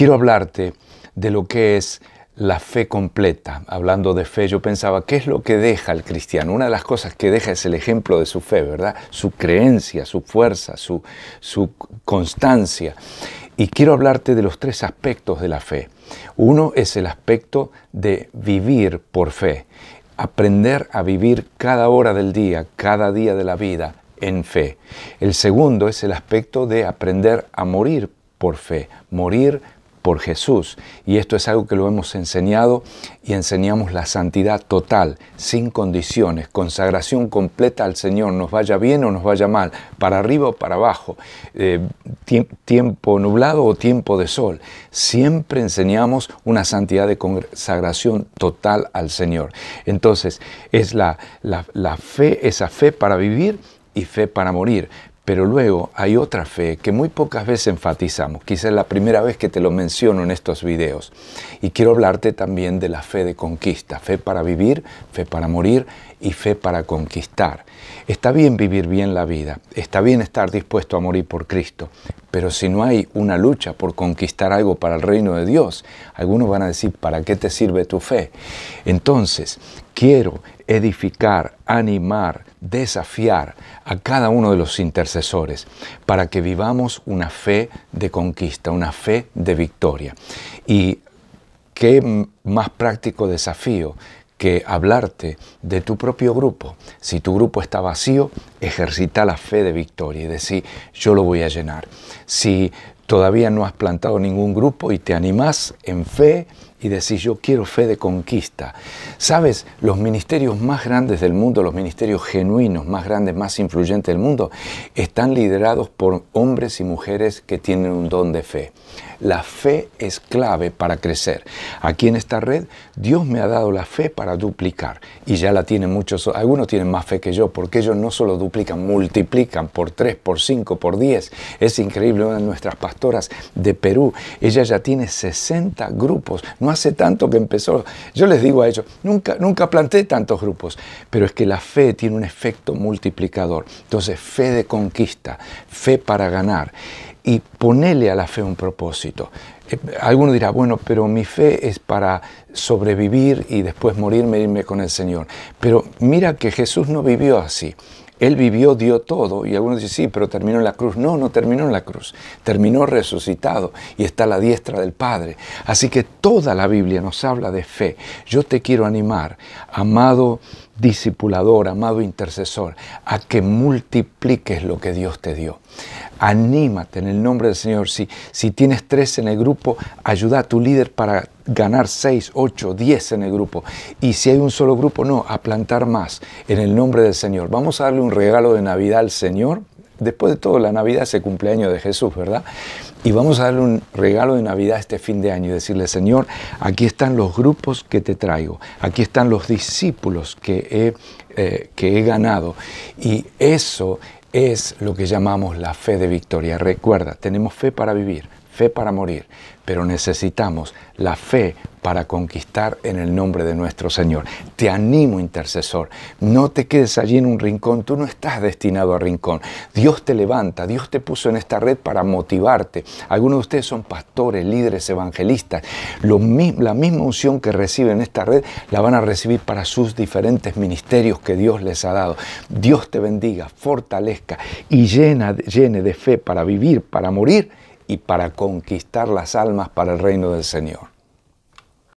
quiero hablarte de lo que es la fe completa. Hablando de fe, yo pensaba, ¿qué es lo que deja el cristiano? Una de las cosas que deja es el ejemplo de su fe, ¿verdad? Su creencia, su fuerza, su, constancia. Y quiero hablarte de los tres aspectos de la fe. Uno es el aspecto de vivir por fe, aprender a vivir cada hora del día, cada día de la vida en fe. El segundo es el aspecto de aprender a morir por fe, morir por Jesús. Y esto es algo que lo hemos enseñado y enseñamos la santidad total, sin condiciones, consagración completa al Señor, nos vaya bien o nos vaya mal, para arriba o para abajo, eh, tiempo nublado o tiempo de sol. Siempre enseñamos una santidad de consagración total al Señor. Entonces, es la, la fe, esa fe para vivir y fe para morir. Pero luego hay otra fe que muy pocas veces enfatizamos, quizás es la primera vez que te lo menciono en estos videos. Y quiero hablarte también de la fe de conquista, fe para vivir, fe para morir y fe para conquistar. Está bien vivir bien la vida, está bien estar dispuesto a morir por Cristo, pero si no hay una lucha por conquistar algo para el reino de Dios, algunos van a decir, ¿para qué te sirve tu fe? Entonces, quiero edificar, animar, desafiar a cada uno de los intercesores para que vivamos una fe de conquista, una fe de victoria. Y qué más práctico desafío que hablarte de tu propio grupo. Si tu grupo está vacío, ejercita la fe de victoria y decir, yo lo voy a llenar. Si todavía no has plantado ningún grupo y te animás en fe, y decir yo quiero fe de conquista. Sabes, los ministerios más grandes del mundo, los ministerios genuinos más grandes, más influyentes del mundo, están liderados por hombres y mujeres que tienen un don de fe. La fe es clave para crecer. Aquí en esta red Dios me ha dado la fe para duplicar y ya la tienen muchos, algunos tienen más fe que yo porque ellos no solo duplican, multiplican por 3, por 5, por 10. Es increíble, una de nuestras pastoras de Perú, ella ya tiene 60 grupos, hace tanto que empezó. Yo les digo a ellos, nunca, nunca planté tantos grupos, pero es que la fe tiene un efecto multiplicador. Entonces, fe de conquista, fe para ganar. Y ponerle a la fe un propósito. Eh, alguno dirá, bueno, pero mi fe es para sobrevivir y después morirme e irme con el Señor. Pero mira que Jesús no vivió así. Él vivió, dio todo, y algunos dicen, sí, pero terminó en la cruz. No, no terminó en la cruz, terminó resucitado y está a la diestra del Padre. Así que toda la Biblia nos habla de fe. Yo te quiero animar, amado discipulador, amado intercesor, a que multipliques lo que Dios te dio. Anímate en el nombre del Señor. Si, si tienes tres en el grupo, ayuda a tu líder para ganar seis, ocho, diez en el grupo. Y si hay un solo grupo, no, a plantar más en el nombre del Señor. Vamos a darle un regalo de Navidad al Señor. Después de todo, la Navidad es el cumpleaños de Jesús, ¿verdad? Y vamos a darle un regalo de Navidad este fin de año y decirle, Señor, aquí están los grupos que te traigo, aquí están los discípulos que he, eh, que he ganado. Y eso es lo que llamamos la fe de victoria. Recuerda, tenemos fe para vivir, fe para morir, pero necesitamos la fe para conquistar en el nombre de nuestro Señor. Te animo, intercesor, no te quedes allí en un rincón, tú no estás destinado a rincón. Dios te levanta, Dios te puso en esta red para motivarte. Algunos de ustedes son pastores, líderes, evangelistas. la misma unción que reciben en esta red la van a recibir para sus diferentes ministerios que Dios les ha dado. Dios te bendiga, fortalezca y llena, llene de fe para vivir, para morir y para conquistar las almas para el reino del Señor.